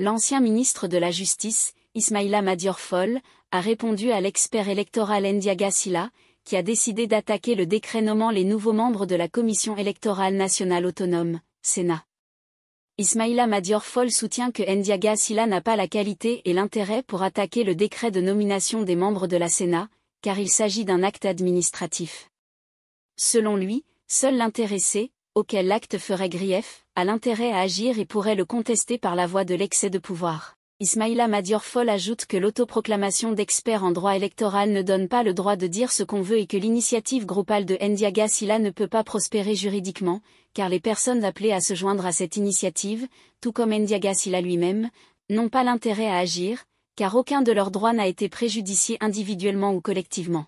L'ancien ministre de la Justice, Ismaila Madiorfol, a répondu à l'expert électoral Ndiaga Sila, qui a décidé d'attaquer le décret nommant les nouveaux membres de la Commission électorale nationale autonome, Sénat. Ismaila Madiorfol soutient que Ndiaga Sila n'a pas la qualité et l'intérêt pour attaquer le décret de nomination des membres de la Sénat, car il s'agit d'un acte administratif. Selon lui, seul l'intéressé, auquel l'acte ferait grief, a l'intérêt à agir et pourrait le contester par la voie de l'excès de pouvoir. Ismaïla Madiorfol ajoute que l'autoproclamation d'experts en droit électoral ne donne pas le droit de dire ce qu'on veut et que l'initiative groupale de Ndiaga Sila ne peut pas prospérer juridiquement, car les personnes appelées à se joindre à cette initiative, tout comme Ndiaga Sila lui-même, n'ont pas l'intérêt à agir, car aucun de leurs droits n'a été préjudicié individuellement ou collectivement.